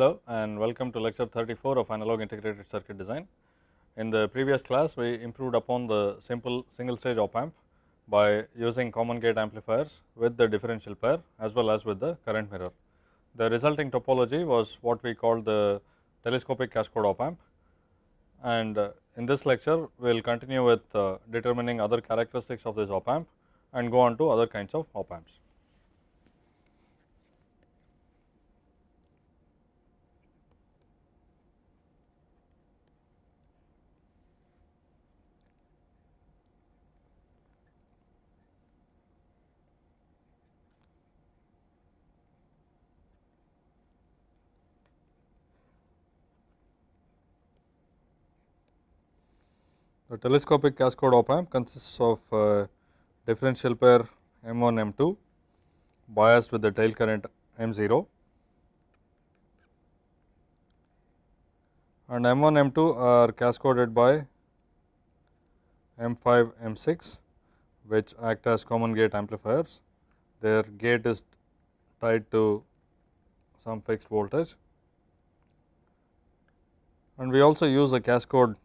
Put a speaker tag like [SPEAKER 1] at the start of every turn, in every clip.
[SPEAKER 1] Hello and welcome to lecture 34 of analog integrated circuit design. In the previous class we improved upon the simple single stage op amp by using common gate amplifiers with the differential pair as well as with the current mirror. The resulting topology was what we called the telescopic cascode op amp and uh, in this lecture we will continue with uh, determining other characteristics of this op amp and go on to other kinds of op amps. The telescopic cascode op amp consists of uh, differential pair M1 M2 biased with the tail current M0 and M1 M2 are cascoded by M5 M6 which act as common gate amplifiers. Their gate is tied to some fixed voltage and we also use a cascode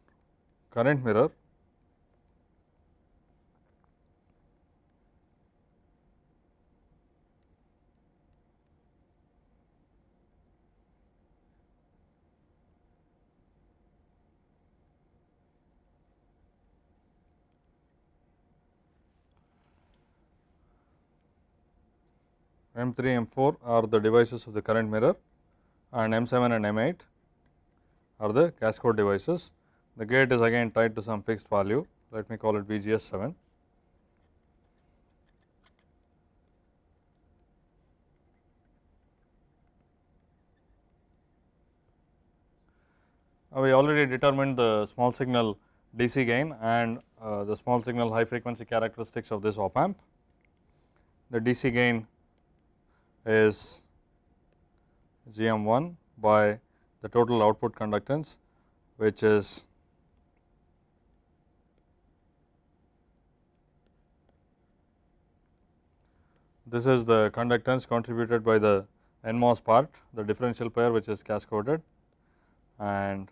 [SPEAKER 1] current mirror M 3 M 4 are the devices of the current mirror and M 7 and M 8 are the cascode devices the gate is again tied to some fixed value, let me call it VGS 7. Uh, we already determined the small signal DC gain and uh, the small signal high frequency characteristics of this op amp. The DC gain is GM1 by the total output conductance which is This is the conductance contributed by the NMOS part, the differential pair which is cascoded, and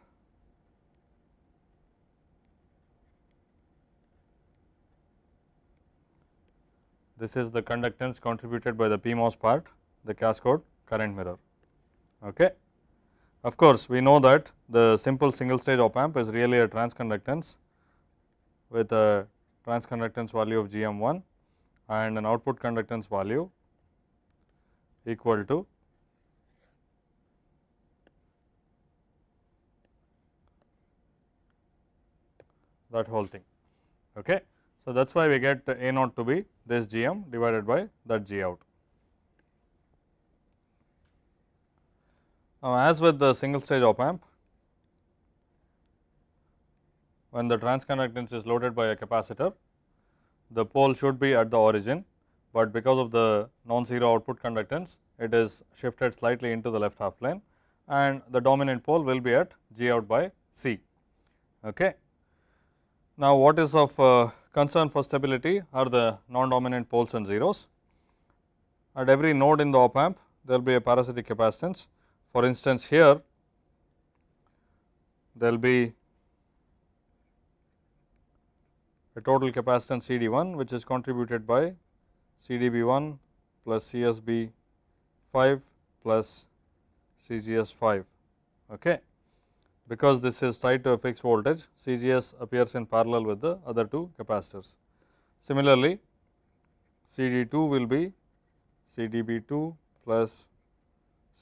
[SPEAKER 1] this is the conductance contributed by the PMOS part, the cascode current mirror. Okay. Of course, we know that the simple single stage op amp is really a transconductance with a transconductance value of GM1 and an output conductance value equal to that whole thing. Okay. So, that is why we get A naught to be this G m divided by that G out. Now, as with the single stage op amp, when the transconductance is loaded by a capacitor, the pole should be at the origin, but because of the non-zero output conductance it is shifted slightly into the left half plane and the dominant pole will be at G out by C. Okay. Now, what is of uh, concern for stability are the non-dominant poles and zeros. At every node in the op amp there will be a parasitic capacitance. For instance, here there will be a total capacitance CD1 which is contributed by CDB1 plus CSB5 plus CGS5. Okay. Because this is tied to a fixed voltage, CGS appears in parallel with the other two capacitors. Similarly, CD2 will be CDB2 plus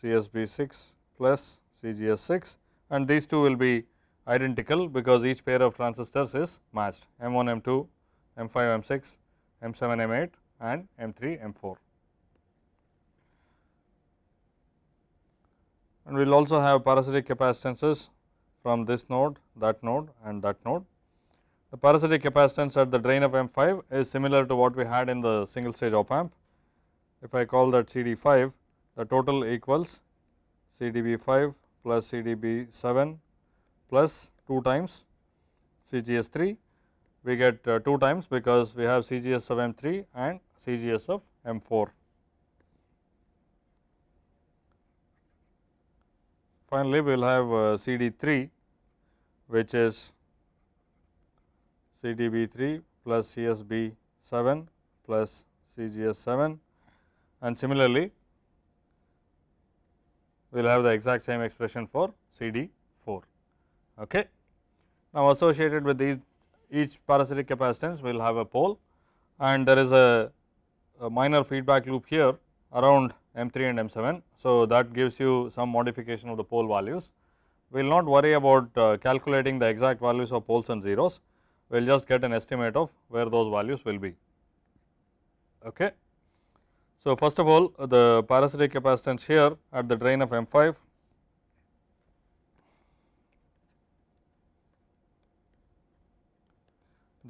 [SPEAKER 1] CSB6 plus CGS6 and these two will be identical because each pair of transistors is matched M1, M2, M5, M6, M7, M8 and M3, M4. And we will also have parasitic capacitances from this node, that node and that node. The parasitic capacitance at the drain of M5 is similar to what we had in the single stage op amp. If I call that CD5, the total equals CDB5 plus CDB7 plus 2 times CGS 3 we get uh, 2 times because we have CGS of M 3 and CGS of M 4. Finally, we will have uh, CD 3 which is CDB 3 plus CSB 7 plus CGS 7 and similarly, we will have the exact same expression for CD Okay. Now, associated with these each parasitic capacitance we will have a pole and there is a, a, minor feedback loop here around M3 and M7. So, that gives you some modification of the pole values. We will not worry about uh, calculating the exact values of poles and zeros, we will just get an estimate of where those values will be. Okay. So, first of all the parasitic capacitance here at the drain of M5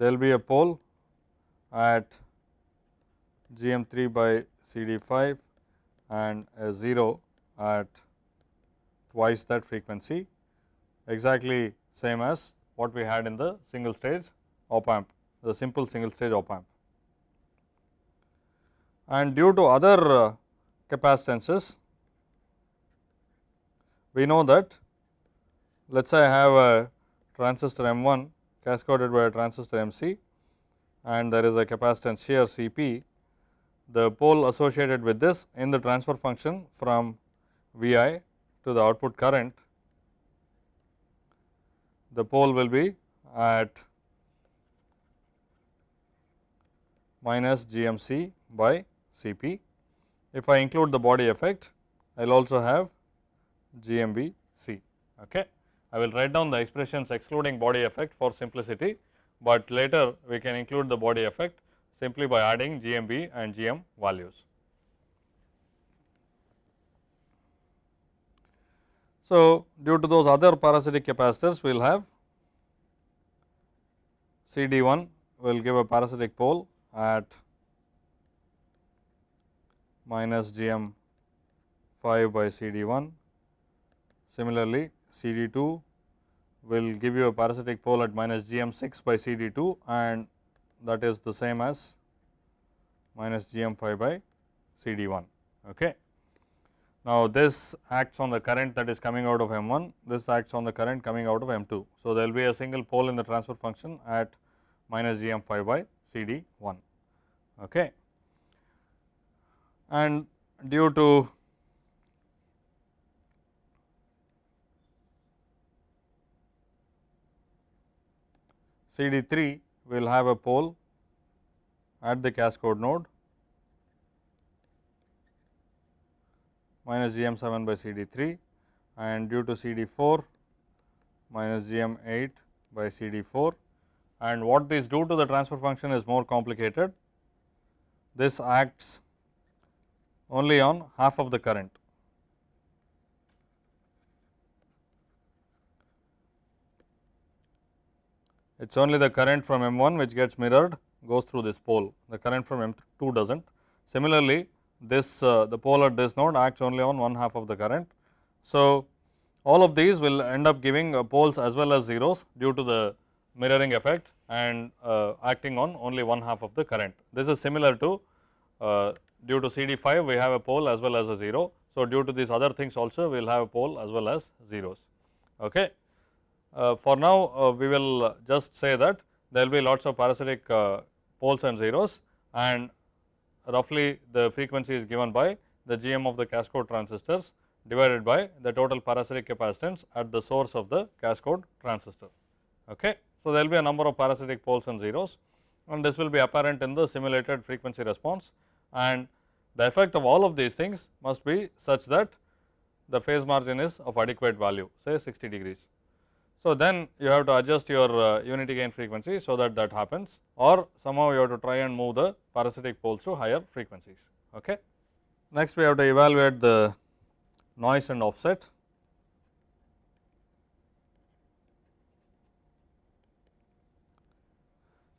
[SPEAKER 1] there will be a pole at GM 3 by CD 5 and a 0 at twice that frequency exactly same as what we had in the single stage op amp, the simple single stage op amp. And due to other uh, capacitances, we know that let us say I have a transistor M1 cascaded by a transistor MC and there is a capacitance shear Cp. The pole associated with this in the transfer function from Vi to the output current, the pole will be at minus GMC by Cp. If I include the body effect, I will also have GMBC. Okay. I will write down the expressions excluding body effect for simplicity, but later we can include the body effect simply by adding GMB and GM values. So, due to those other parasitic capacitors we will have CD1 will give a parasitic pole at minus GM 5 by CD1. Similarly, CD2 will give you a parasitic pole at minus GM6 by CD2 and that is the same as minus GM5 by CD1. Okay. Now, this acts on the current that is coming out of M1, this acts on the current coming out of M2. So, there will be a single pole in the transfer function at minus GM5 by CD1. Okay. And due to CD3 will have a pole at the cascode node minus GM7 by CD3 and due to CD4 minus GM8 by CD4 and what these do to the transfer function is more complicated. This acts only on half of the current. it is only the current from M1 which gets mirrored goes through this pole, the current from M2 does not. Similarly, this uh, the pole at this node acts only on one half of the current. So, all of these will end up giving uh, poles as well as zeros due to the mirroring effect and uh, acting on only one half of the current. This is similar to uh, due to CD5 we have a pole as well as a 0. So, due to these other things also we will have a pole as well as zeros. Okay. Uh, for now uh, we will uh, just say that there will be lots of parasitic poles and zeros and roughly the frequency is given by the GM of the cascode transistors divided by the total parasitic capacitance at the source of the cascode transistor. Okay. So, there will be a number of parasitic poles and zeros and this will be apparent in the simulated frequency response and the effect of all of these things must be such that the phase margin is of adequate value say 60 degrees. So, then you have to adjust your uh, unity gain frequency so that that happens or somehow you have to try and move the parasitic poles to higher frequencies. Okay. Next we have to evaluate the noise and offset.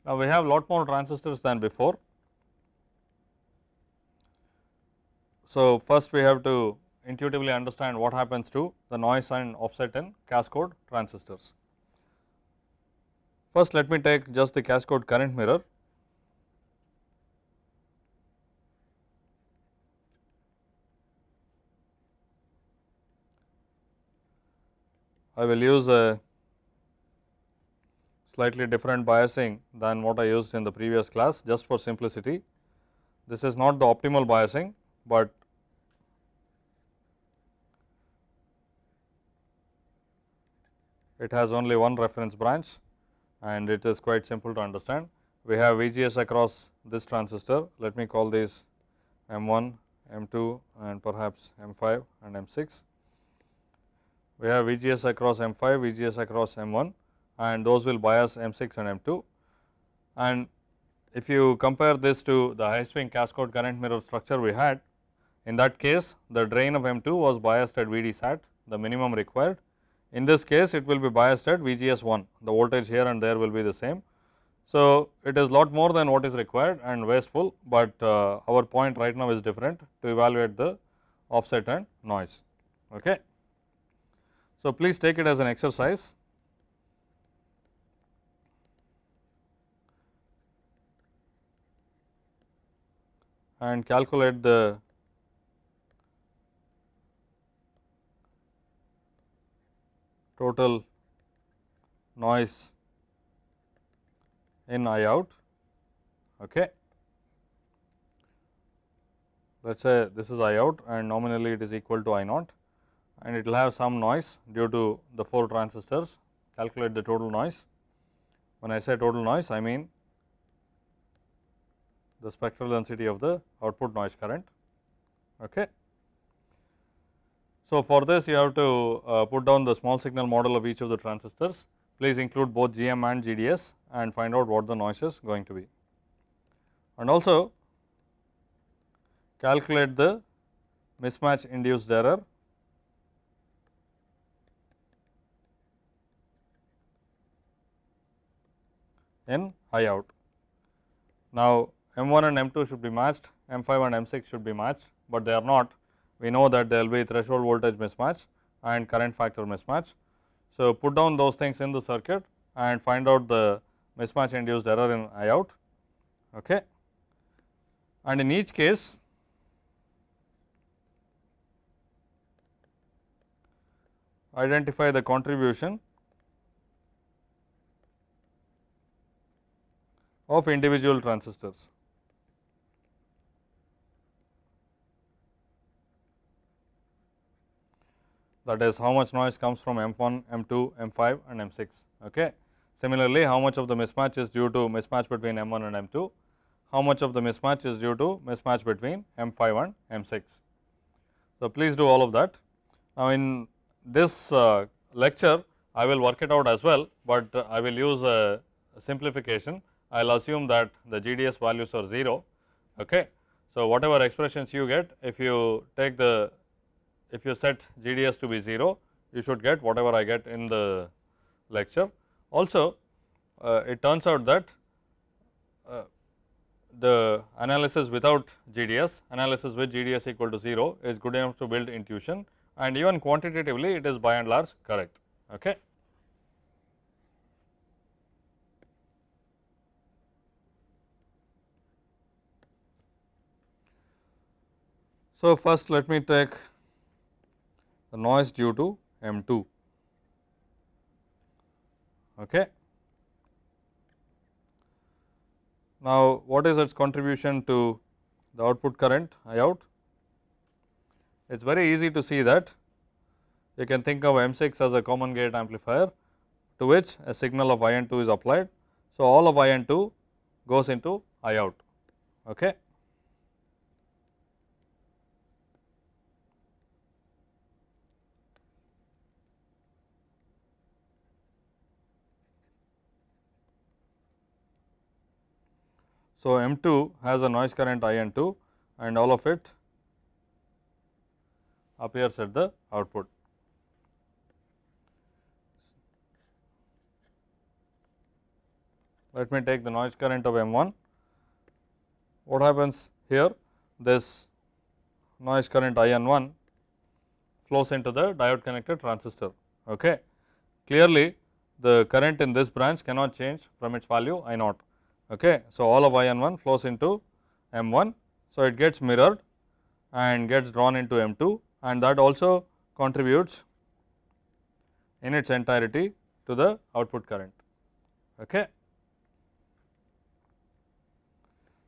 [SPEAKER 1] Now, we have lot more transistors than before. So, first we have to intuitively understand what happens to the noise and offset in cascode transistors. First let me take just the cascode current mirror. I will use a slightly different biasing than what I used in the previous class just for simplicity. This is not the optimal biasing, but it has only one reference branch and it is quite simple to understand. We have VGS across this transistor, let me call these M1, M2 and perhaps M5 and M6. We have VGS across M5, VGS across M1 and those will bias M6 and M2. And if you compare this to the high swing cascode current mirror structure we had, in that case the drain of M2 was biased at VD sat, the minimum required in this case, it will be biased at VGS1, the voltage here and there will be the same. So, it is lot more than what is required and wasteful, but uh, our point right now is different to evaluate the offset and noise. Okay. So, please take it as an exercise. and calculate the total noise in I out. Okay. Let us say this is I out and nominally it is equal to I naught and it will have some noise due to the 4 transistors calculate the total noise. When I say total noise I mean the spectral density of the output noise current. Okay. So, for this you have to uh, put down the small signal model of each of the transistors. Please include both GM and GDS and find out what the noise is going to be. And also calculate the mismatch induced error in high out. Now, M1 and M2 should be matched, M5 and M6 should be matched, but they are not we know that there will be threshold voltage mismatch and current factor mismatch. So, put down those things in the circuit and find out the mismatch induced error in I out. Okay. And in each case, identify the contribution of individual transistors. that is how much noise comes from M1, M2, M5 and M6. Okay. Similarly, how much of the mismatch is due to mismatch between M1 and M2, how much of the mismatch is due to mismatch between M5 and M6. So, please do all of that. Now, in this uh, lecture, I will work it out as well, but uh, I will use a simplification. I will assume that the GDS values are 0. Okay. So, whatever expressions you get, if you take the if you set GDS to be 0, you should get whatever I get in the lecture. Also, uh, it turns out that uh, the analysis without GDS, analysis with GDS equal to 0 is good enough to build intuition and even quantitatively it is by and large correct. Okay. So, first let me take the noise due to M2. Okay. Now, what is its contribution to the output current I out? It is very easy to see that you can think of M6 as a common gate amplifier to which a signal of IN2 is applied. So, all of IN2 goes into I out. Okay. So, M2 has a noise current IN2 and all of it appears at the output. Let me take the noise current of M1. What happens here? This noise current IN1 flows into the diode connected transistor. Okay. Clearly, the current in this branch cannot change from its value I naught. Okay. So, all of yn1 flows into m1. So, it gets mirrored and gets drawn into m2 and that also contributes in its entirety to the output current. Okay.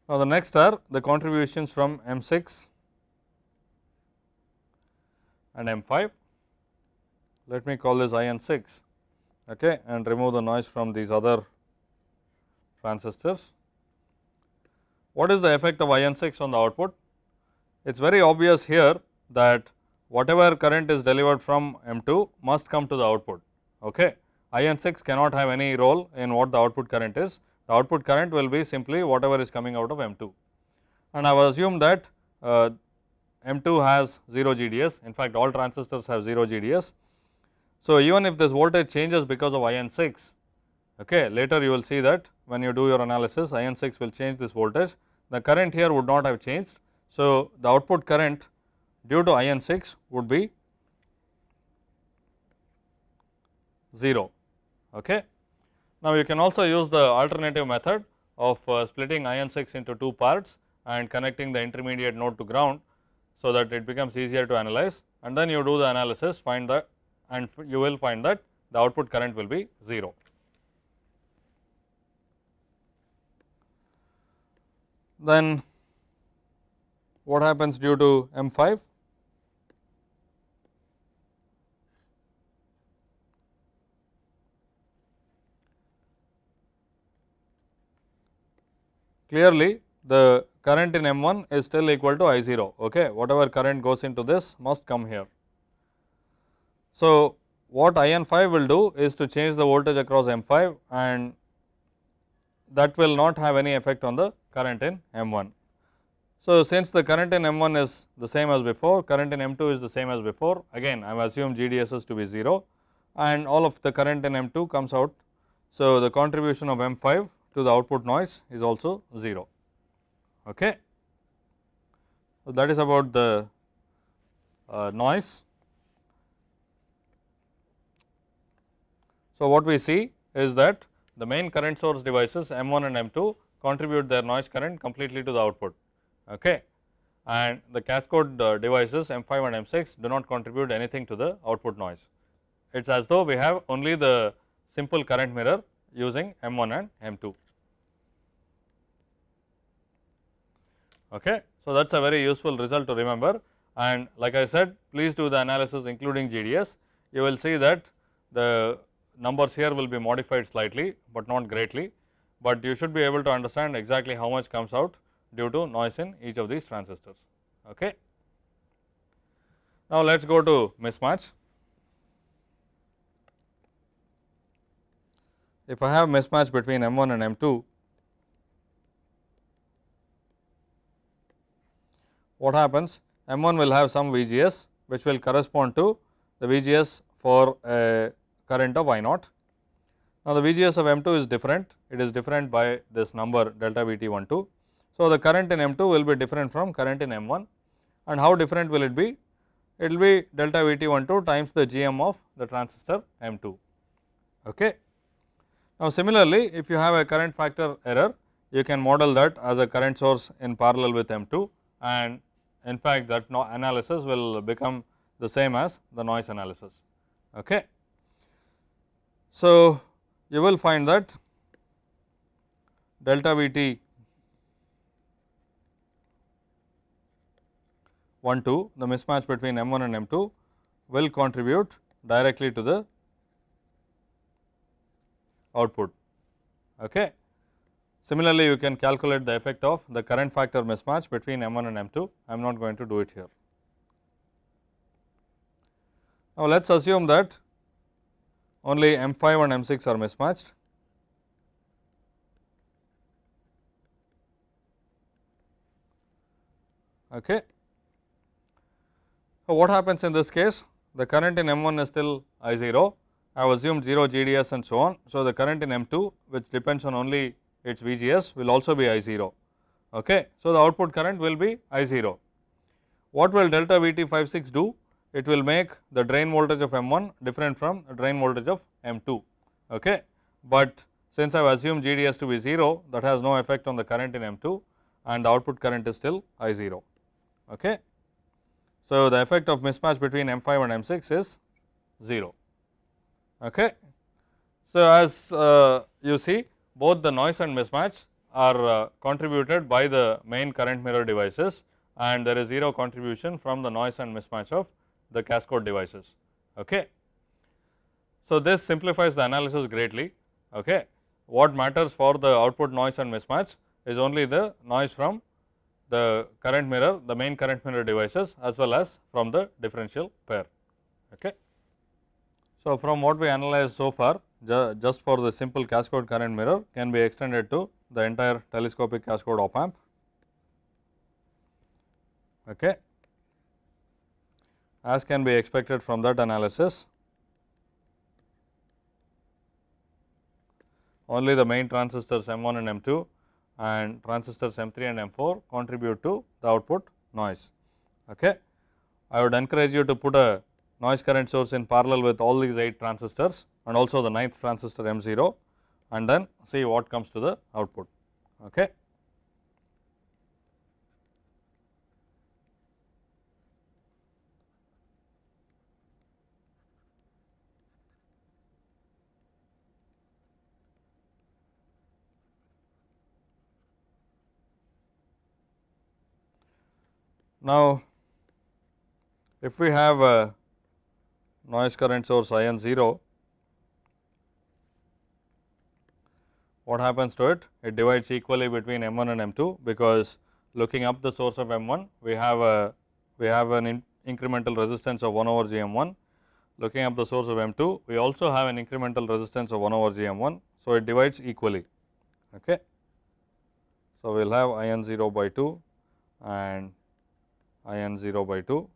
[SPEAKER 1] Now, the next are the contributions from M6 and M5. Let me call this IN6 okay, and remove the noise from these other transistors. What is the effect of I 6 on the output? It is very obvious here that whatever current is delivered from M2 must come to the output. Okay. I 6 cannot have any role in what the output current is. The output current will be simply whatever is coming out of M2. And I will assume that uh, M2 has 0 GDS. In fact, all transistors have 0 GDS. So, even if this voltage changes because of I 6, okay, later you will see that when you do your analysis I 6 will change this voltage. The current here would not have changed. So, the output current due to I 6 would be 0. Okay. Now, you can also use the alternative method of uh, splitting I 6 into two parts and connecting the intermediate node to ground. So, that it becomes easier to analyze and then you do the analysis find the and you will find that the output current will be 0. then what happens due to M5? Clearly, the current in M1 is still equal to I0, okay. whatever current goes into this must come here. So, what IN5 will do is to change the voltage across M5 and that will not have any effect on the current in M1. So, since the current in M1 is the same as before, current in M2 is the same as before, again I have assumed GDSS to be 0 and all of the current in M2 comes out. So, the contribution of M5 to the output noise is also 0. Okay. So, that is about the uh, noise. So, what we see is that the main current source devices M1 and M2 contribute their noise current completely to the output. Okay. And the cascode uh, devices M5 and M6 do not contribute anything to the output noise. It is as though we have only the simple current mirror using M1 and M2. Okay. So, that is a very useful result to remember and like I said please do the analysis including GDS. You will see that the numbers here will be modified slightly, but not greatly, but you should be able to understand exactly how much comes out due to noise in each of these transistors. Okay. Now, let us go to mismatch. If I have mismatch between M 1 and M 2, what happens? M 1 will have some V G S which will correspond to the V G S for a current of I naught. Now, the VGS of M2 is different, it is different by this number delta VT12. So, the current in M2 will be different from current in M1 and how different will it be? It will be delta VT12 times the GM of the transistor M2. Okay. Now, similarly, if you have a current factor error, you can model that as a current source in parallel with M2 and in fact, that analysis will become the same as the noise analysis. Okay. So, you will find that delta V t 1 2 the mismatch between M 1 and M 2 will contribute directly to the output. Okay. Similarly, you can calculate the effect of the current factor mismatch between M 1 and M 2, I am not going to do it here. Now, let us assume that only M 5 and M 6 are mismatched. Okay. So, what happens in this case? The current in M 1 is still I 0, I have assumed 0 GDS and so on. So, the current in M 2 which depends on only its VGS will also be I 0. Okay. So, the output current will be I 0. What will delta VT 56 do? it will make the drain voltage of M1 different from drain voltage of M2. Okay. But since I have assumed GDS to be 0 that has no effect on the current in M2 and the output current is still I 0. Okay. So, the effect of mismatch between M5 and M6 is 0. Okay. So, as uh, you see both the noise and mismatch are uh, contributed by the main current mirror devices and there is 0 contribution from the noise and mismatch of the cascode devices. Okay. So, this simplifies the analysis greatly. Okay. What matters for the output noise and mismatch is only the noise from the current mirror, the main current mirror devices as well as from the differential pair. Okay. So, from what we analyzed so far, ju just for the simple cascode current mirror can be extended to the entire telescopic cascode op amp. Okay as can be expected from that analysis. Only the main transistors M1 and M2 and transistors M3 and M4 contribute to the output noise. Okay. I would encourage you to put a noise current source in parallel with all these 8 transistors and also the ninth transistor M0 and then see what comes to the output. Okay. Now, if we have a noise current source I n 0, what happens to it? It divides equally between M 1 and M 2 because looking up the source of M 1 we have a we have an in incremental resistance of 1 over G M 1 looking up the source of M 2 we also have an incremental resistance of 1 over G M 1. So, it divides equally. Okay. So, we will have I n 0 by 2 and I n 0 by 2.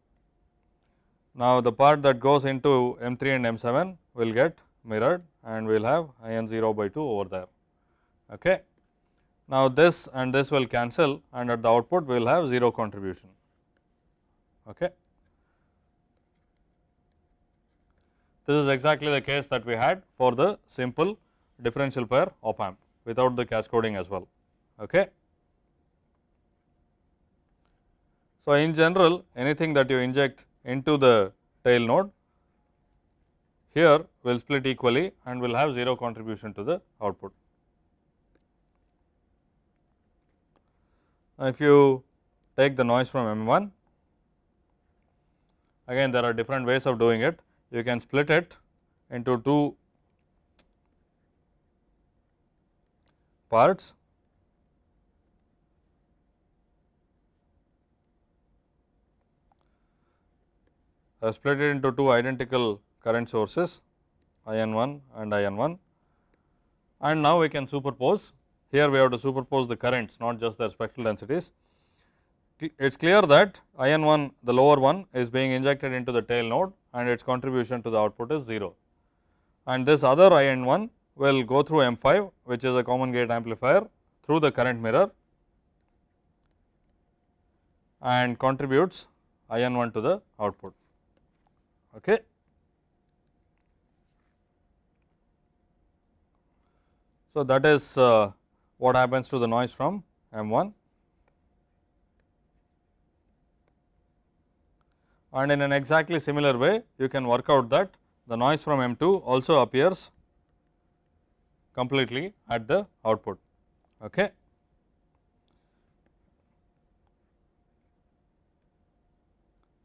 [SPEAKER 1] Now, the part that goes into M 3 and M 7 will get mirrored and we will have I n 0 by 2 over there. Okay. Now, this and this will cancel and at the output we will have 0 contribution. Okay. This is exactly the case that we had for the simple differential pair op amp without the cascading as well. Okay. So, in general anything that you inject into the tail node here will split equally and will have 0 contribution to the output. Now, if you take the noise from M1, again there are different ways of doing it. You can split it into two parts Uh, split it into two identical current sources IN 1 and IN 1 and now we can superpose here we have to superpose the currents not just their spectral densities. It is clear that IN 1 the lower one is being injected into the tail node and its contribution to the output is 0 and this other IN 1 will go through M 5 which is a common gate amplifier through the current mirror and contributes IN 1 to the output. Okay. So, that is uh, what happens to the noise from M 1 and in an exactly similar way you can work out that the noise from M 2 also appears completely at the output. Okay.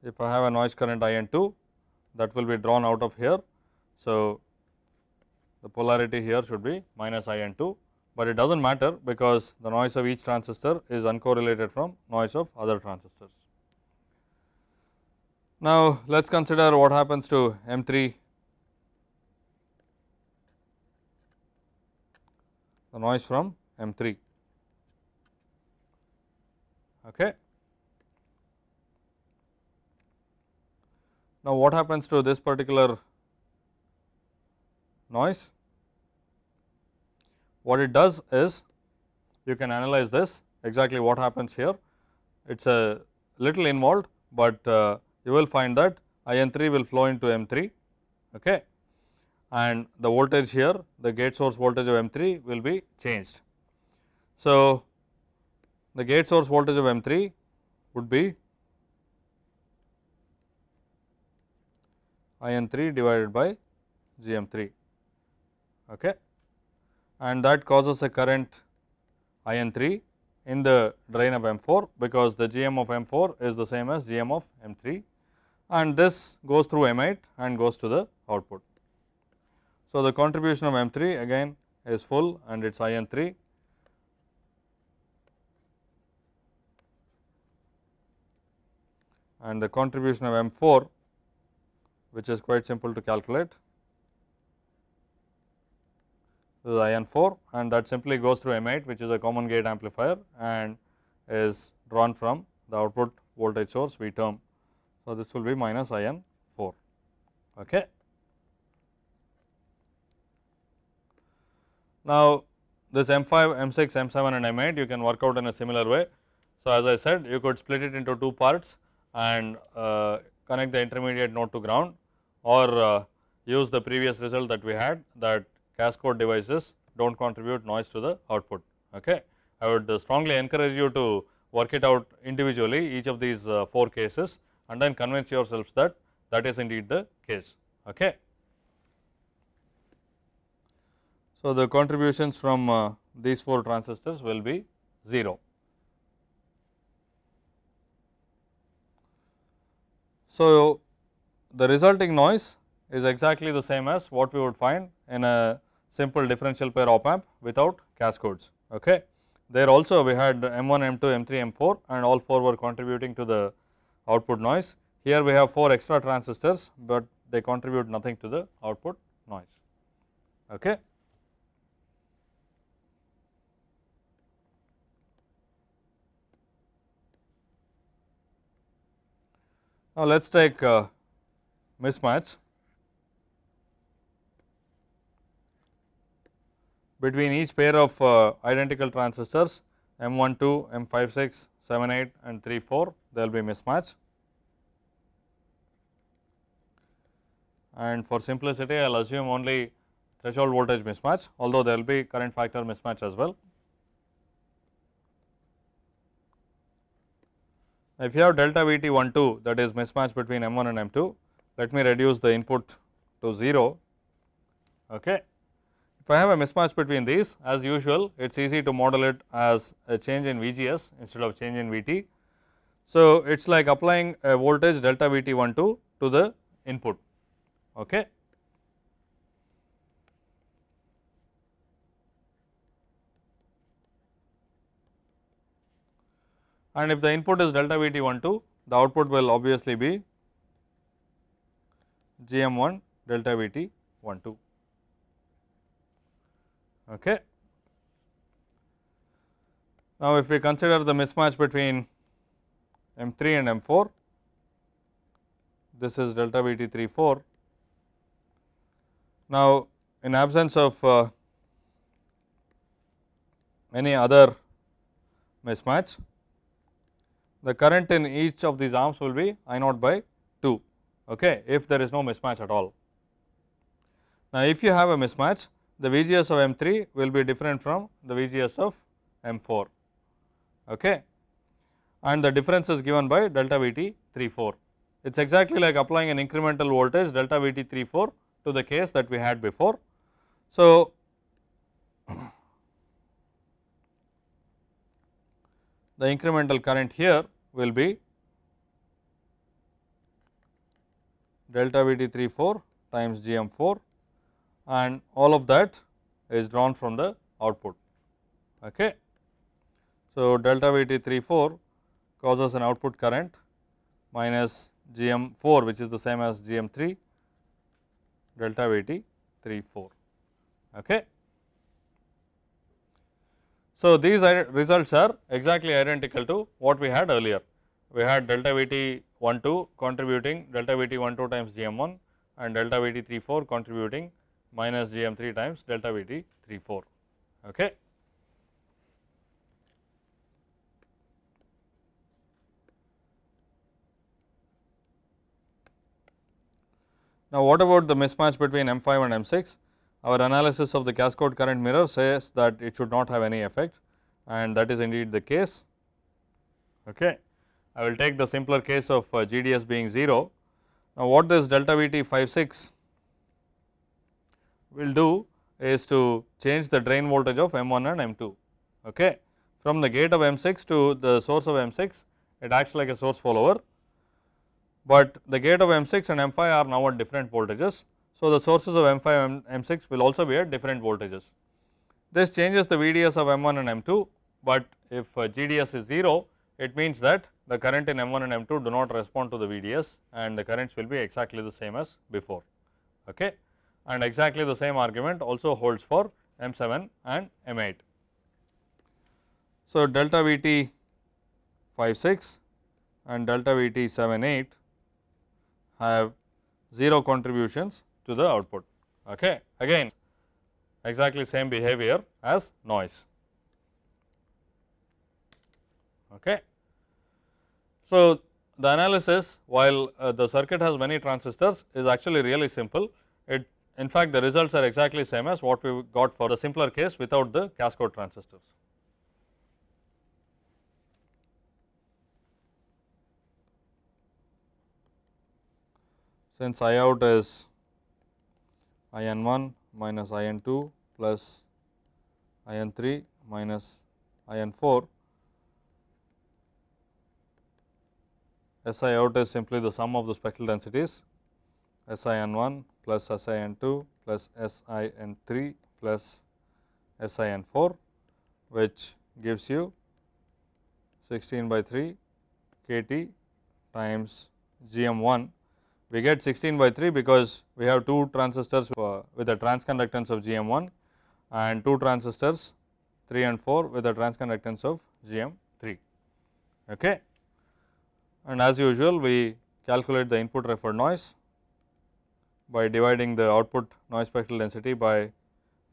[SPEAKER 1] If I have a noise current I n 2 that will be drawn out of here. So, the polarity here should be minus I 2, but it does not matter because the noise of each transistor is uncorrelated from noise of other transistors. Now, let us consider what happens to M3 the noise from M3. Okay. Now, what happens to this particular noise? What it does is you can analyze this exactly what happens here. It is a little involved, but uh, you will find that IN3 will flow into M3 okay. and the voltage here the gate source voltage of M3 will be changed. So, the gate source voltage of M3 would be IN3 divided by GM3 okay. and that causes a current IN3 in the drain of M4 because the GM of M4 is the same as GM of M3 and this goes through M8 and goes to the output. So, the contribution of M3 again is full and it is IN3 and the contribution of M4 which is quite simple to calculate. This is IN4 and that simply goes through M8 which is a common gate amplifier and is drawn from the output voltage source V term. So, this will be minus IN4. Okay. Now, this M5, M6, M7 and M8 you can work out in a similar way. So, as I said you could split it into two parts and uh, connect the intermediate node to ground or uh, use the previous result that we had that cascode devices do not contribute noise to the output. Okay. I would strongly encourage you to work it out individually each of these uh, 4 cases and then convince yourselves that that is indeed the case. Okay. So, the contributions from uh, these 4 transistors will be 0. So, the resulting noise is exactly the same as what we would find in a simple differential pair op amp without cascodes. Okay. There also we had M1, M2, M3, M4 and all 4 were contributing to the output noise. Here we have 4 extra transistors, but they contribute nothing to the output noise. Okay. Now, let us take uh, mismatch between each pair of uh, identical transistors M12, M56, 78 and 34 there will be mismatch. And for simplicity I will assume only threshold voltage mismatch although there will be current factor mismatch as well. If you have delta V T 12 that is mismatch between M1 and M2 let me reduce the input to 0. Okay. If I have a mismatch between these as usual it is easy to model it as a change in VGS instead of change in VT. So, it is like applying a voltage delta VT12 to the input. Okay. And if the input is delta VT12 the output will obviously be GM1 delta VT 1 2. Okay. Now, if we consider the mismatch between M3 and M4, this is delta VT 3 4. Now, in absence of uh, any other mismatch, the current in each of these arms will be I naught by 2 okay, if there is no mismatch at all. Now, if you have a mismatch the VGS of M3 will be different from the VGS of M4 okay. and the difference is given by delta VT 34. It is exactly like applying an incremental voltage delta VT 34 to the case that we had before. So, the incremental current here will be delta Vt3 4 times Gm 4 and all of that is drawn from the output. Okay. So, delta Vt3 4 causes an output current minus Gm 4 which is the same as Gm 3 delta Vt3 4. Okay. So, these results are exactly identical to what we had earlier. We had delta Vt 1 2 contributing delta Vt 1 2 times Gm1 and delta Vt 3 4 contributing minus Gm 3 times delta Vt 3 4. Okay. Now, what about the mismatch between M5 and M6? Our analysis of the cascode current mirror says that it should not have any effect and that is indeed the case. Okay. I will take the simpler case of uh, GDS being 0. Now, what this delta VT five six will do is to change the drain voltage of M1 and M2. Okay. From the gate of M6 to the source of M6, it acts like a source follower, but the gate of M6 and M5 are now at different voltages. So, the sources of M5 and M6 will also be at different voltages. This changes the VDS of M1 and M2, but if uh, GDS is 0, it means that the current in M1 and M2 do not respond to the VDS and the currents will be exactly the same as before. Okay. And exactly the same argument also holds for M7 and M8. So, delta VT 5 6 and delta VT 7 8 have 0 contributions to the output. Okay. Again exactly same behavior as noise. Okay. So, the analysis while uh, the circuit has many transistors is actually really simple. It in fact, the results are exactly same as what we got for the simpler case without the cascode transistors. Since I out is I n 1 minus I n 2 plus I n 3 minus I n 4 S i out is simply the sum of the spectral densities S i n 1 plus S i n 2 plus S i n 3 plus S i n 4 which gives you 16 by 3 k t times G m 1. We get 16 by 3 because we have two transistors uh, with a transconductance of G m 1 and two transistors 3 and 4 with a transconductance of G m 3. Okay and as usual we calculate the input referred noise by dividing the output noise spectral density by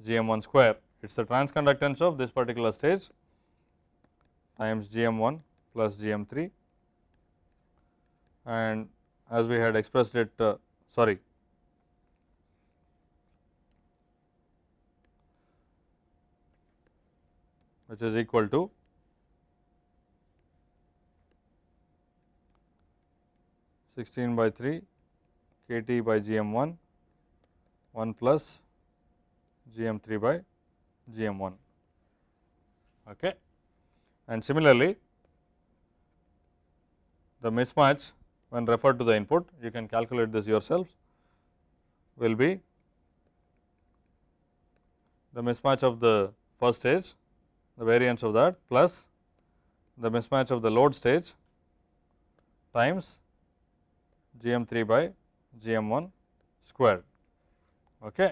[SPEAKER 1] GM1 square. It is the transconductance of this particular stage times GM1 plus GM3 and as we had expressed it uh, sorry which is equal to 16 by 3 kT by GM1 1 plus GM3 by GM1. Okay. And similarly, the mismatch when referred to the input, you can calculate this yourselves, will be the mismatch of the first stage, the variance of that plus the mismatch of the load stage times gm3 by gm1 squared. Okay.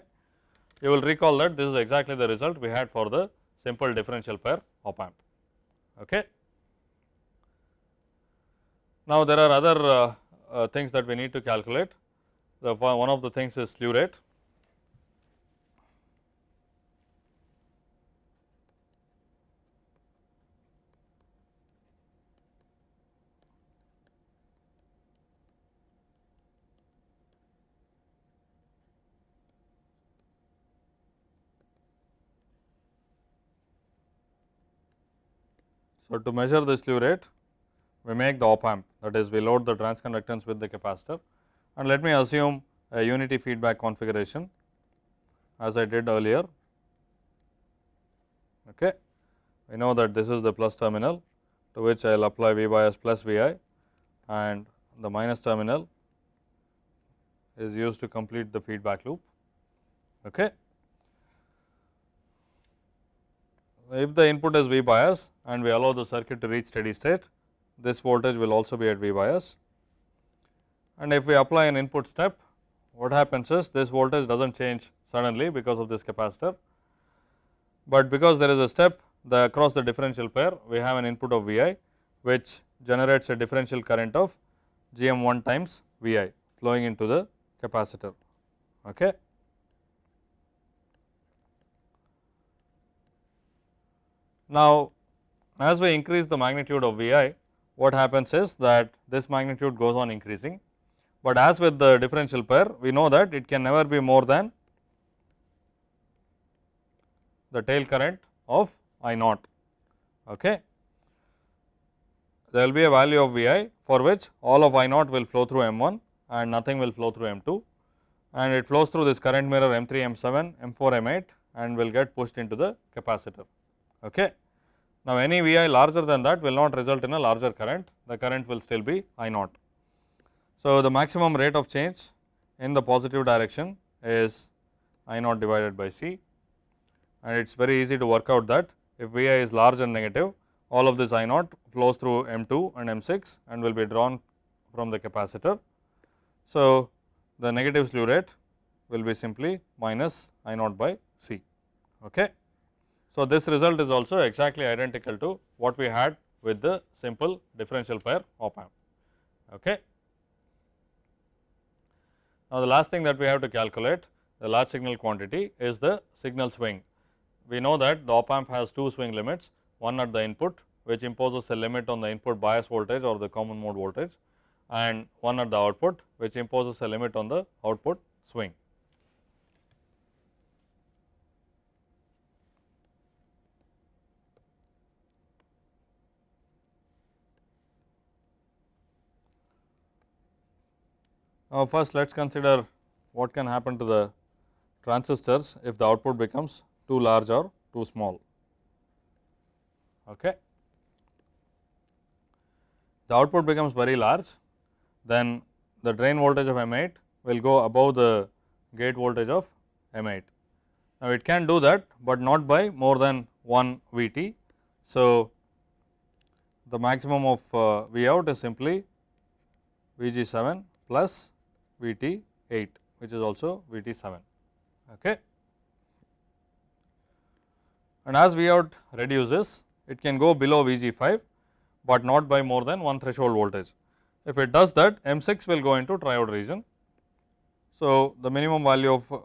[SPEAKER 1] You will recall that this is exactly the result we had for the simple differential pair op amp. Okay. Now, there are other uh, uh, things that we need to calculate. The, one of the things is slew rate So, to measure the slew rate we make the op amp that is we load the transconductance with the capacitor and let me assume a unity feedback configuration as I did earlier. Okay. We know that this is the plus terminal to which I will apply V bias plus V i and the minus terminal is used to complete the feedback loop. Okay. If the input is V bias, and we allow the circuit to reach steady state, this voltage will also be at V bias. And if we apply an input step, what happens is this voltage does not change suddenly because of this capacitor, but because there is a step the across the differential pair we have an input of Vi which generates a differential current of Gm1 times Vi flowing into the capacitor. Okay. Now, as we increase the magnitude of Vi, what happens is that this magnitude goes on increasing, but as with the differential pair, we know that it can never be more than the tail current of I naught. Okay. There will be a value of Vi for which all of I naught will flow through M1 and nothing will flow through M2 and it flows through this current mirror M3, M7, M4, M8 and will get pushed into the capacitor. Okay. Now, any V i larger than that will not result in a larger current, the current will still be I naught. So, the maximum rate of change in the positive direction is I naught divided by C and it is very easy to work out that if V i is large and negative, all of this I naught flows through M 2 and M 6 and will be drawn from the capacitor. So, the negative slew rate will be simply minus I naught by C. Okay. So, this result is also exactly identical to what we had with the simple differential pair op amp. Okay. Now, the last thing that we have to calculate the large signal quantity is the signal swing. We know that the op amp has two swing limits, one at the input which imposes a limit on the input bias voltage or the common mode voltage and one at the output which imposes a limit on the output swing. Now, first let us consider what can happen to the transistors if the output becomes too large or too small. Okay. The output becomes very large, then the drain voltage of M8 will go above the gate voltage of M8. Now, it can do that, but not by more than 1 Vt. So, the maximum of uh, V out is simply Vg7 plus Vt 8 which is also Vt 7. Okay. And as Vout reduces it can go below Vg 5, but not by more than one threshold voltage. If it does that M 6 will go into triode region. So, the minimum value of uh,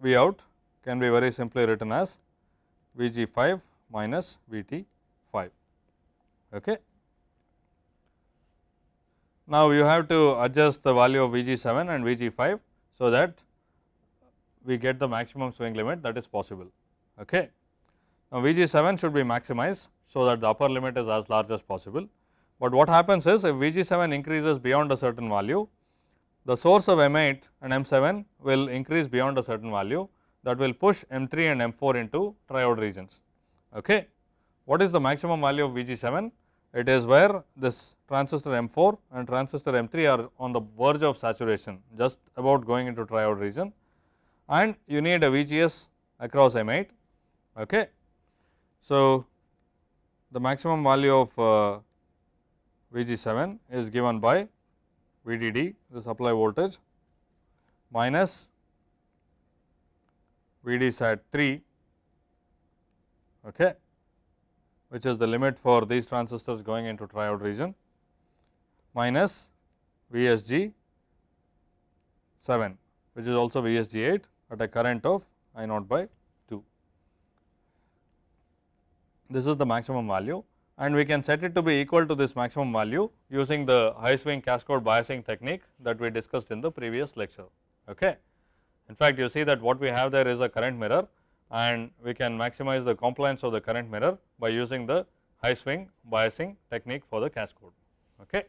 [SPEAKER 1] V out can be very simply written as Vg 5 minus Vt 5. Okay. Now, you have to adjust the value of VG7 and VG5, so that we get the maximum swing limit that is possible. Okay. Now, VG7 should be maximized, so that the upper limit is as large as possible. But what happens is if VG7 increases beyond a certain value, the source of M8 and M7 will increase beyond a certain value that will push M3 and M4 into triode regions. Okay. What is the maximum value of VG7? it is where this transistor M4 and transistor M3 are on the verge of saturation just about going into triode region and you need a VGS across M8. Okay. So, the maximum value of uh, VG7 is given by VDD the supply voltage minus VD 3 okay, which is the limit for these transistors going into triode region minus VSG 7 which is also VSG 8 at a current of I naught by 2. This is the maximum value and we can set it to be equal to this maximum value using the high swing cascode biasing technique that we discussed in the previous lecture. Okay. In fact, you see that what we have there is a current mirror and we can maximize the compliance of the current mirror by using the high swing biasing technique for the cascode. code. Okay.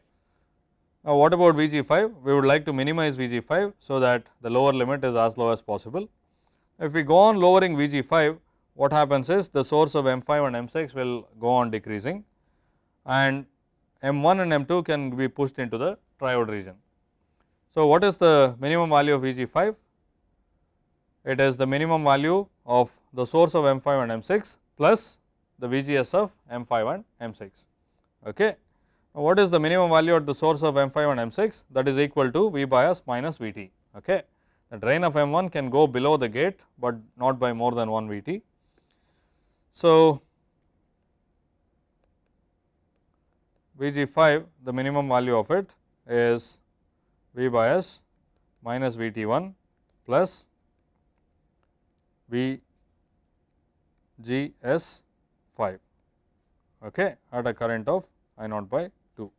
[SPEAKER 1] Now, what about VG5? We would like to minimize VG5 so that the lower limit is as low as possible. If we go on lowering VG5, what happens is the source of M5 and M6 will go on decreasing and M1 and M2 can be pushed into the triode region. So, what is the minimum value of VG5? it is the minimum value of the source of M5 and M6 plus the VGS of M5 and M6. Okay. Now, what is the minimum value at the source of M5 and M6? That is equal to V bias minus VT. Okay. The drain of M1 can go below the gate, but not by more than 1 VT. So, VG5 the minimum value of it is V bias minus VT1 plus V G S 5 okay, at a current of I naught by 2.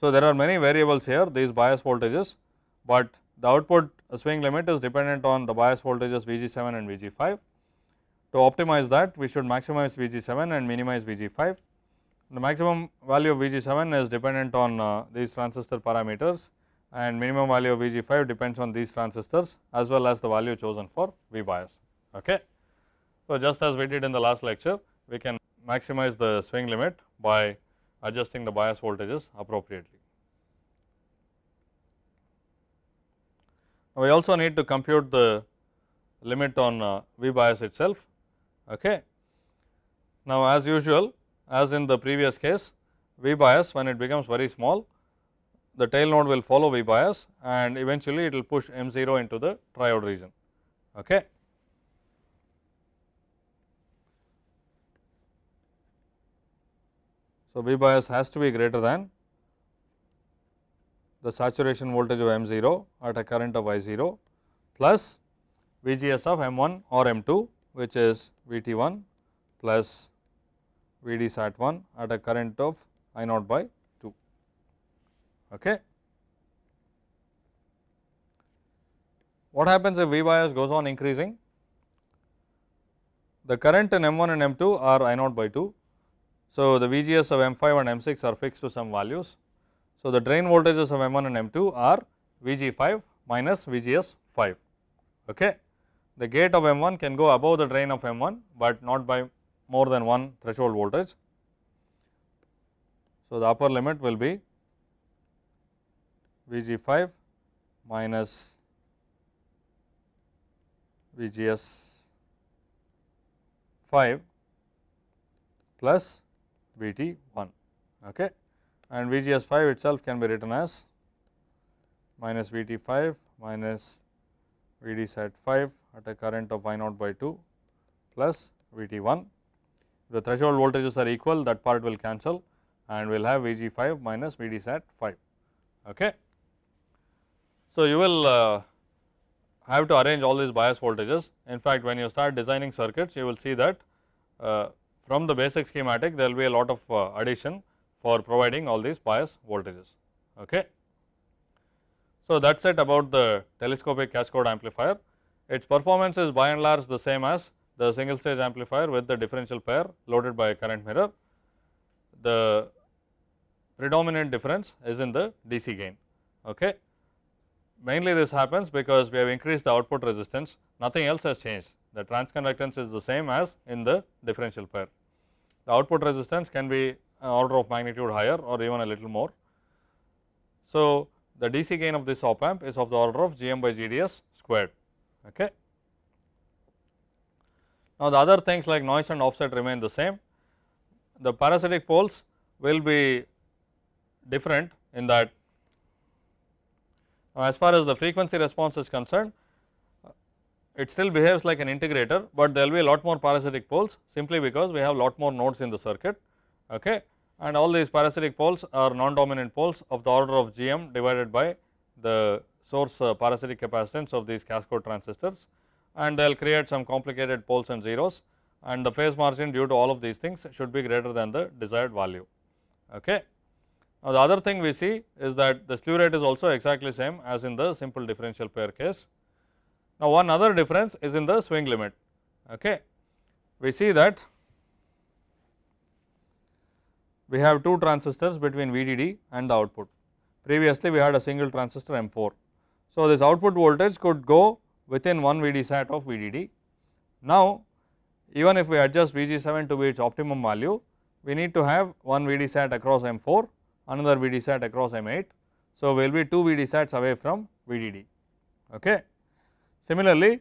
[SPEAKER 1] So, there are many variables here these bias voltages, but the output swing limit is dependent on the bias voltages V G 7 and V G 5. To optimize that we should maximize V G 7 and minimize V G 5. The maximum value of V G 7 is dependent on uh, these transistor parameters and minimum value of VG5 depends on these transistors as well as the value chosen for V bias. Okay. So, just as we did in the last lecture, we can maximize the swing limit by adjusting the bias voltages appropriately. We also need to compute the limit on uh, V bias itself. Okay. Now, as usual as in the previous case V bias when it becomes very small the tail node will follow V bias and eventually it will push M 0 into the triode region. Okay. So, V bias has to be greater than the saturation voltage of M 0 at a current of I 0 plus V G S of M 1 or M 2 which is V T 1 plus V D sat 1 at a current of I 0 by Okay. What happens if V bias goes on increasing? The current in M1 and M2 are I 0 by 2. So, the VGS of M5 and M6 are fixed to some values. So, the drain voltages of M1 and M2 are VG5 minus VGS 5. Okay. The gate of M1 can go above the drain of M1, but not by more than one threshold voltage. So, the upper limit will be V G 5 minus V G S 5 plus V T 1 okay. and V G S 5 itself can be written as minus V T 5 minus V D set 5 at a current of I naught by 2 plus V T 1. The threshold voltages are equal that part will cancel and we will have V G 5 minus V D set 5 okay. So, you will uh, have to arrange all these bias voltages. In fact, when you start designing circuits, you will see that uh, from the basic schematic, there will be a lot of uh, addition for providing all these bias voltages. Okay. So, that is it about the telescopic cascode amplifier. Its performance is by and large the same as the single stage amplifier with the differential pair loaded by a current mirror. The predominant difference is in the DC gain. Okay mainly this happens because we have increased the output resistance nothing else has changed the transconductance is the same as in the differential pair. The output resistance can be uh, order of magnitude higher or even a little more. So, the DC gain of this op amp is of the order of gm by gds squared. Okay. Now, the other things like noise and offset remain the same. The parasitic poles will be different in that as far as the frequency response is concerned uh, it still behaves like an integrator, but there will be a lot more parasitic poles simply because we have lot more nodes in the circuit okay. and all these parasitic poles are non-dominant poles of the order of GM divided by the source uh, parasitic capacitance of these cascode transistors and they will create some complicated poles and zeros and the phase margin due to all of these things should be greater than the desired value. Okay. Now, the other thing we see is that the slew rate is also exactly same as in the simple differential pair case. Now, one other difference is in the swing limit. Okay. We see that we have two transistors between VDD and the output. Previously, we had a single transistor M4. So, this output voltage could go within one VD sat of VDD. Now, even if we adjust VG7 to be its optimum value, we need to have one VD sat across M4 another VD set across M8. So, we will be 2 VD sets away from VDD. Okay. Similarly,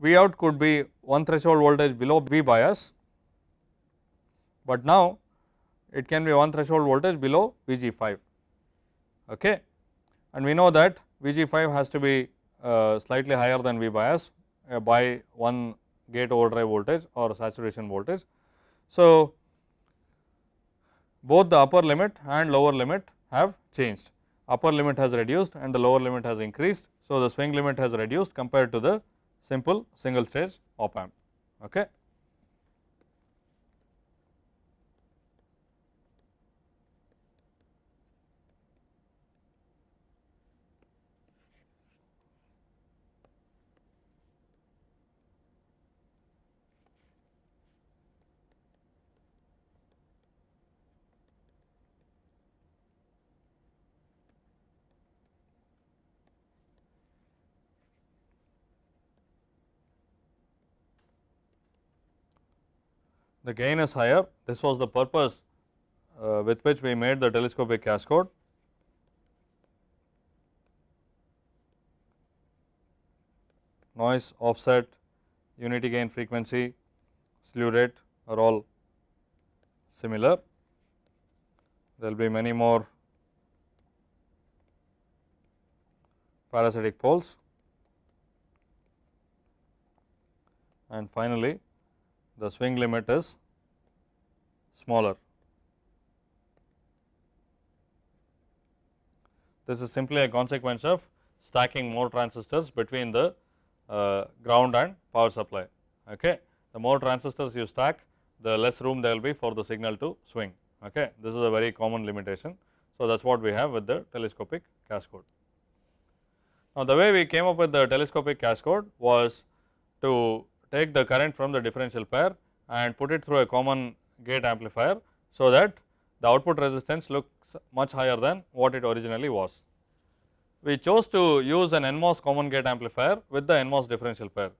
[SPEAKER 1] V out could be 1 threshold voltage below V bias, but now it can be 1 threshold voltage below VG5. Okay. And we know that VG5 has to be uh, slightly higher than V bias uh, by 1 gate overdrive voltage or saturation voltage. So, both the upper limit and lower limit have changed. Upper limit has reduced and the lower limit has increased. So, the swing limit has reduced compared to the simple single stage op amp. Okay. the gain is higher. This was the purpose uh, with which we made the telescopic cascode. Noise, offset, unity gain frequency, slew rate are all similar. There will be many more parasitic poles. And finally, the swing limit is smaller. This is simply a consequence of stacking more transistors between the uh, ground and power supply. Okay. The more transistors you stack, the less room there will be for the signal to swing. Okay. This is a very common limitation. So, that is what we have with the telescopic cascode. Now, the way we came up with the telescopic cascode was to take the current from the differential pair and put it through a common gate amplifier. So, that the output resistance looks much higher than what it originally was. We chose to use an NMOS common gate amplifier with the NMOS differential pair,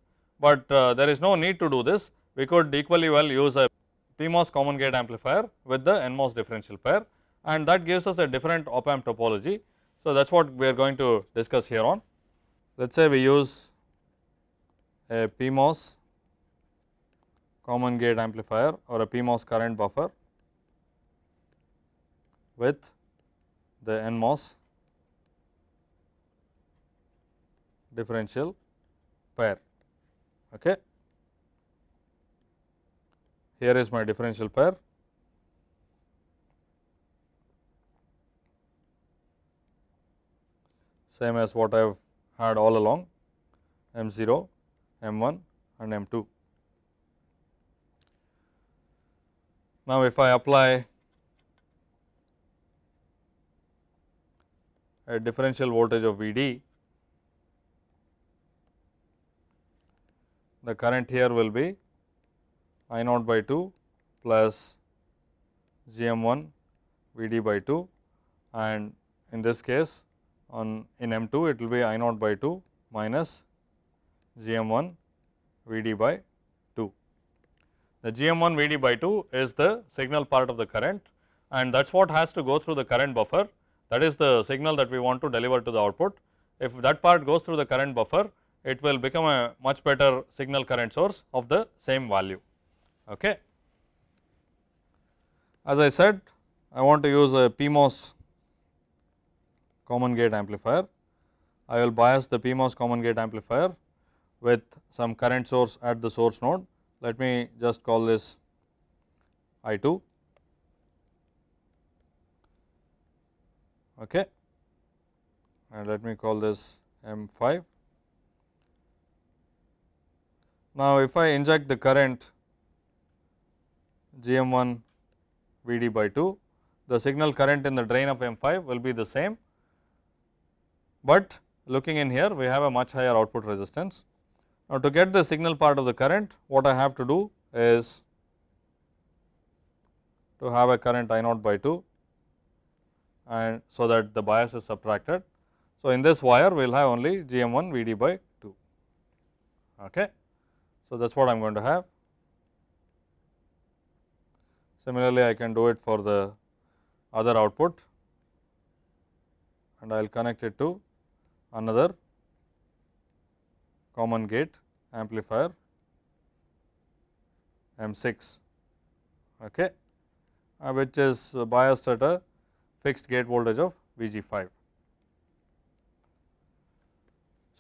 [SPEAKER 1] but uh, there is no need to do this. We could equally well use a PMOS common gate amplifier with the NMOS differential pair and that gives us a different op amp topology. So, that is what we are going to discuss here on. Let us say we use a PMOS common gate amplifier or a PMOS current buffer with the NMOS differential pair. Okay. Here is my differential pair. same as what I have had all along M 0, M 1 and M 2. Now, if I apply a differential voltage of V d, the current here will be I naught by 2 plus G m 1 V d by 2 and in this case on in m 2 it will be I naught by 2 minus G m 1 V d by the GM1 Vd by 2 is the signal part of the current and that is what has to go through the current buffer that is the signal that we want to deliver to the output. If that part goes through the current buffer, it will become a much better signal current source of the same value. Okay. As I said, I want to use a PMOS common gate amplifier. I will bias the PMOS common gate amplifier with some current source at the source node let me just call this I 2. Okay. And let me call this M 5. Now, if I inject the current G m 1 V d by 2, the signal current in the drain of M 5 will be the same, but looking in here we have a much higher output resistance. Now, to get the signal part of the current, what I have to do is to have a current I naught by 2 and so that the bias is subtracted. So, in this wire we will have only GM1 VD by 2. Okay. So, that is what I am going to have. Similarly, I can do it for the other output and I will connect it to another common gate amplifier M 6 okay, uh, which is biased at a fixed gate voltage of V G 5.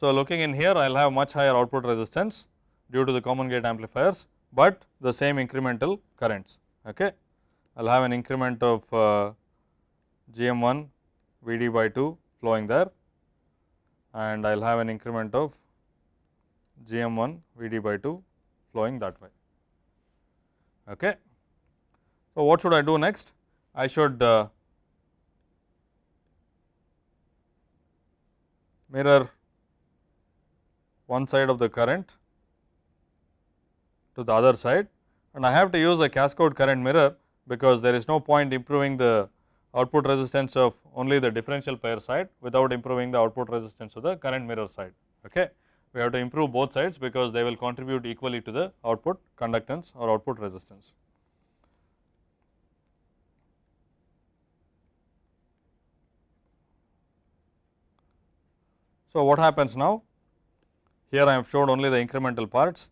[SPEAKER 1] So, looking in here I will have much higher output resistance due to the common gate amplifiers, but the same incremental currents. Okay. I will have an increment of uh, GM1 VD by 2 flowing there and I will have an increment of GM1 VD by 2 flowing that way. Okay. So, what should I do next? I should uh, mirror one side of the current to the other side and I have to use a cascode current mirror because there is no point improving the output resistance of only the differential pair side without improving the output resistance of the current mirror side. Okay we have to improve both sides because they will contribute equally to the output conductance or output resistance. So, what happens now? Here I have showed only the incremental parts.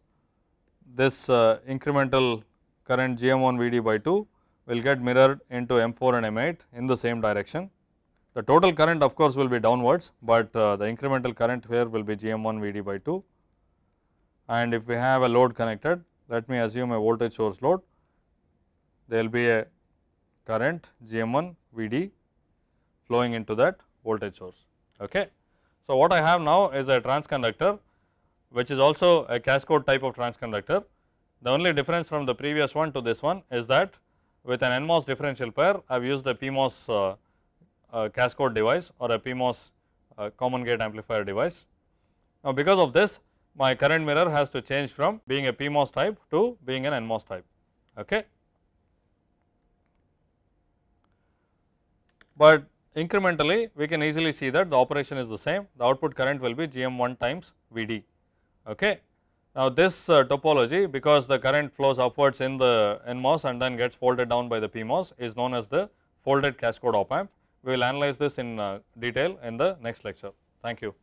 [SPEAKER 1] This uh, incremental current Gm1 Vd by 2 will get mirrored into M4 and M8 in the same direction. The total current of course will be downwards, but uh, the incremental current here will be GM1 VD by 2. And if we have a load connected, let me assume a voltage source load, there will be a current GM1 VD flowing into that voltage source. Okay. So, what I have now is a transconductor which is also a cascode type of transconductor. The only difference from the previous one to this one is that with an NMOS differential pair, I have used the PMOS uh, uh, Cascode device or a PMOS uh, common gate amplifier device. Now, because of this my current mirror has to change from being a PMOS type to being an NMOS type. Okay. But incrementally we can easily see that the operation is the same the output current will be GM1 times VD. Okay. Now, this uh, topology because the current flows upwards in the NMOS and then gets folded down by the PMOS is known as the folded cascode op amp we will analyze this in uh, detail in the next lecture. Thank you.